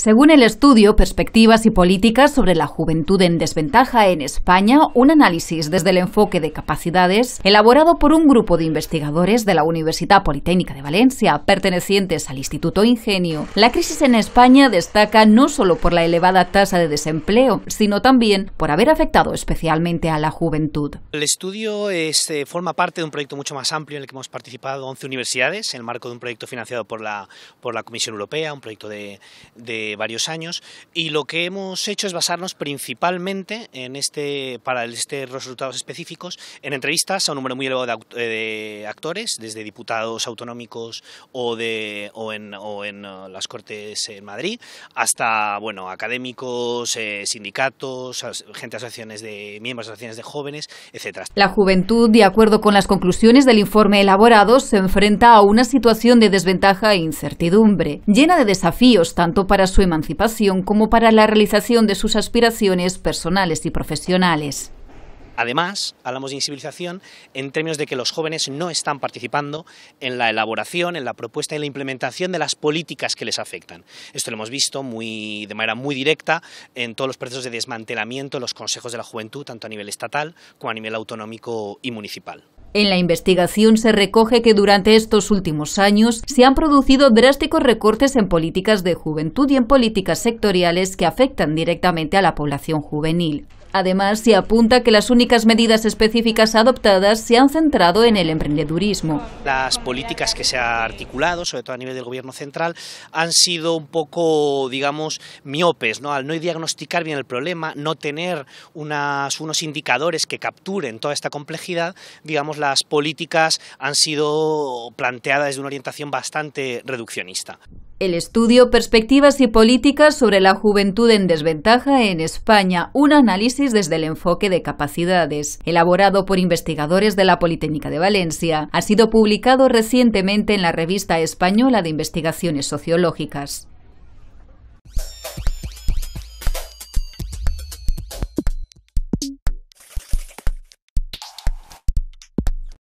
Según el estudio Perspectivas y Políticas sobre la Juventud en Desventaja en España, un análisis desde el enfoque de capacidades elaborado por un grupo de investigadores de la Universidad Politécnica de Valencia, pertenecientes al Instituto Ingenio, la crisis en España destaca no solo por la elevada tasa de desempleo, sino también por haber afectado especialmente a la juventud. El estudio eh, forma parte de un proyecto mucho más amplio en el que hemos participado 11 universidades, en el marco de un proyecto financiado por la, por la Comisión Europea, un proyecto de varios años y lo que hemos hecho es basarnos principalmente en este, para este resultados específicos en entrevistas a un número muy elevado de, actores, desde diputados autonómicos o, de, o en, o en uh, las Cortes en Madrid, hasta bueno, académicos, eh, sindicatos, gente asociaciones de miembros de asociaciones de jóvenes, etc. La juventud, de acuerdo con las conclusiones del informe elaborado, se enfrenta a una situación de desventaja e incertidumbre, llena de desafíos tanto para su emancipación como para la realización de sus aspiraciones personales y profesionales. Además, hablamos de invisibilización en términos de que los jóvenes no están participando en la elaboración, en la propuesta y en la implementación de las políticas que les afectan. Esto lo hemos visto de manera muy directa en todos los procesos de desmantelamiento de los consejos de la juventud, tanto a nivel estatal como a nivel autonómico y municipal. En la investigación se recoge que durante estos últimos años se han producido drásticos recortes en políticas de juventud y en políticas sectoriales que afectan directamente a la población juvenil. Además, se apunta que las únicas medidas específicas adoptadas se han centrado en el emprendedurismo. Las políticas que se han articulado, sobre todo a nivel del Gobierno central, han sido un poco, digamos, miopes, ¿no? al no diagnosticar bien el problema, no tener unos indicadores que capturen toda esta complejidad, digamos, las políticas han sido planteadas desde una orientación bastante reduccionista. El estudio Perspectivas y Políticas sobre la Juventud en Desventaja en España, un análisis desde el enfoque de capacidades, elaborado por investigadores de la Politécnica de Valencia, ha sido publicado recientemente en la revista española de investigaciones sociológicas.